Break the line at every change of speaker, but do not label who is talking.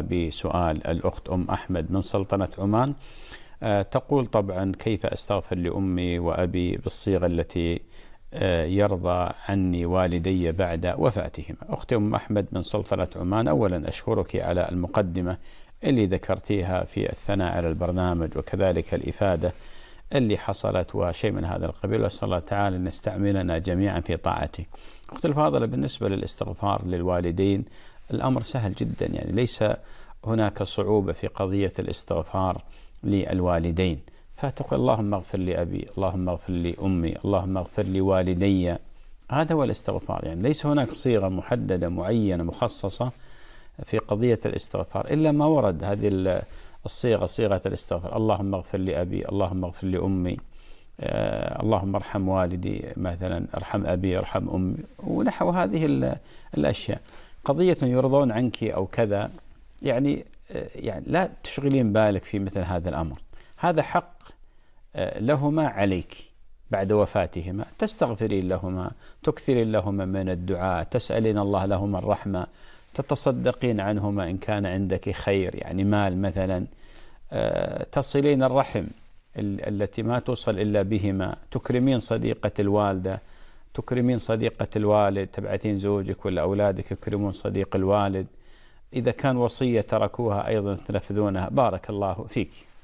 بسؤال الأخت أم أحمد من سلطنة عمان آه، تقول طبعا كيف أستغفر لأمي وأبي بالصيغة التي آه، يرضى عني والدي بعد وفاتهما أختي أم أحمد من سلطنة عمان أولا أشكرك على المقدمة اللي ذكرتيها في الثناء على البرنامج وكذلك الإفادة اللي حصلت وشيء من هذا القبيل وأسأل الله تعالى أن يستعملنا جميعا في طاعته أختي الفاضلة بالنسبة للاستغفار للوالدين الأمر سهل جدا يعني ليس هناك صعوبة في قضية الاستغفار للوالدين فتقول اللهم اغفر لي أبي اللهم اغفر لي أمي اللهم اغفر لي والدي هذا هو الاستغفار يعني ليس هناك صيغة محددة معينة مخصصة في قضية الاستغفار إلا ما ورد هذه الصيغة صيغة الاستغفار اللهم اغفر لأبي اللهم اغفر لأمي آه، اللهم ارحم والدي مثلا ارحم أبي ارحم أمي ونحو هذه الأشياء قضية يرضون عنك أو كذا يعني آه، يعني لا تشغلين بالك في مثل هذا الأمر هذا حق آه، لهما عليك بعد وفاتهما تستغفرين لهما تكثرين لهما من الدعاء تسألين الله لهما الرحمة تتصدقين عنهما إن كان عندك خير يعني مال مثلا آه، تصلين الرحم التي ما توصل إلا بهما تكرمين صديقة الوالدة تكرمين صديقة الوالد تبعثين زوجك ولا أولادك يكرمون صديق الوالد إذا كان وصية تركوها أيضا تنفذونها بارك الله فيك